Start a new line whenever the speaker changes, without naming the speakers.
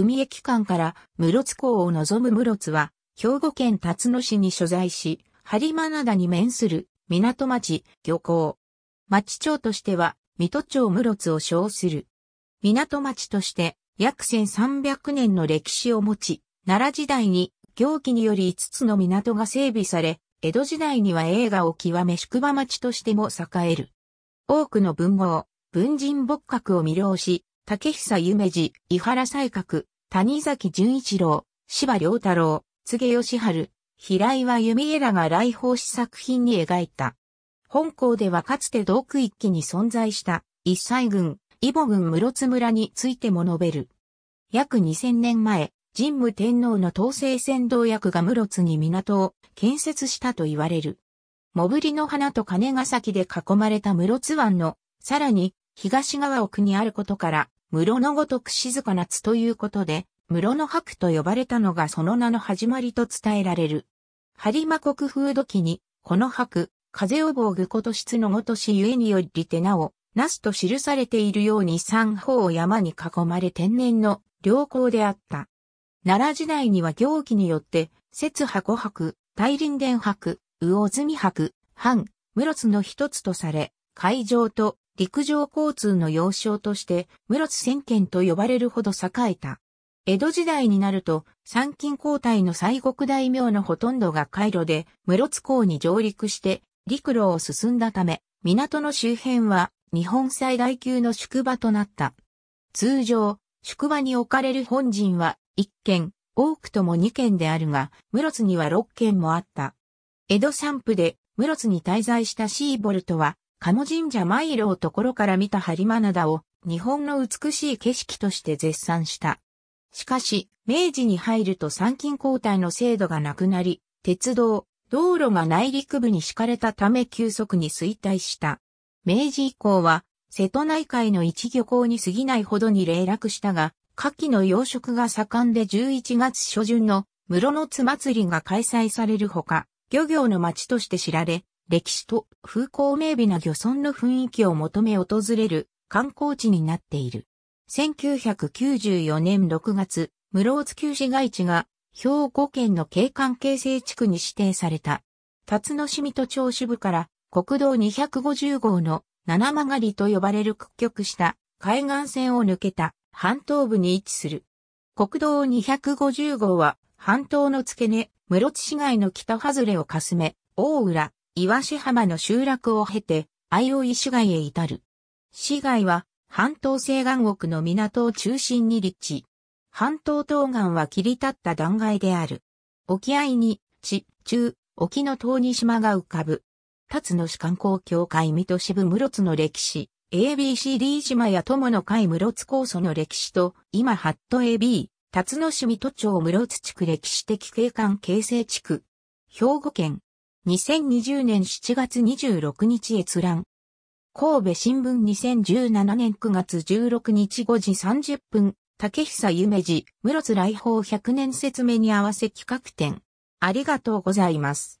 海駅間から室津港を望む室津は、兵庫県辰野市に所在し、播磨灘に面する港町、漁港。町町としては、水戸町室津を称する。港町として約1300年の歴史を持ち、奈良時代に行基により5つの港が整備され、江戸時代には映画を極め宿場町としても栄える。多くの文豪、文人墨閣を魅了し、竹久夢二、伊原西閣、谷崎潤一郎、芝良太郎、柘義春、平岩弓枝らが来訪し作品に描いた。本校ではかつて同区一気に存在した一歳軍、イボ軍室津村についても述べる。約2000年前、神武天皇の統制先導役が室津に港を建設したと言われる。モブリの花と金ヶ崎で囲まれた室津湾の、さらに東側奥にあることから、室のごとく静かな津ということで、室の白と呼ばれたのがその名の始まりと伝えられる。播磨国風土記に、この白、風を防ぐこと質のごとしゆえによりてなお、なすと記されているように三方を山に囲まれ天然の良好であった。奈良時代には行記によって、節箱白、大林殿白、魚住白、藩、室津の一つとされ、海上と陸上交通の要衝として、室津千県と呼ばれるほど栄えた。江戸時代になると、参勤交代の西国大名のほとんどが回路で、室津港に上陸して、陸路を進んだため、港の周辺は、日本最大級の宿場となった。通常、宿場に置かれる本陣は、1軒、多くとも2軒であるが、室津には6軒もあった。江戸散布で、室津に滞在したシーボルトは、鴨神社参路をところから見た播磨灘を日本の美しい景色として絶賛した。しかし、明治に入ると参勤交代の制度がなくなり、鉄道、道路が内陸部に敷かれたため急速に衰退した。明治以降は、瀬戸内海の一漁港に過ぎないほどに冷落したが、夏季の養殖が盛んで11月初旬の室の津祭りが開催されるほか、漁業の町として知られ、歴史と風光明媚な漁村の雰囲気を求め訪れる観光地になっている。1994年6月、室津旧市街地が兵庫県の景観形成地区に指定された。辰野市民都町支部から国道250号の七曲りと呼ばれる屈曲した海岸線を抜けた半島部に位置する。国道250号は半島の付け根、室津市街の北外れをかすめ、大浦、岩市浜の集落を経て、相生市街へ至る。市街は、半島西岸国の港を中心に立地。半島東岸は切り立った断崖である。沖合に、地、中、沖の島に島が浮かぶ。辰野市観光協会水戸支部室津の歴史、ABCD 島や友の会室津構想の歴史と、今ハット AB、辰野市水戸町室津地区歴史的景観形成地区。兵庫県、2020年7月26日閲覧。神戸新聞2017年9月16日5時30分、竹久夢二、室津来訪100年説明に合わせ企画展。ありがとうございます。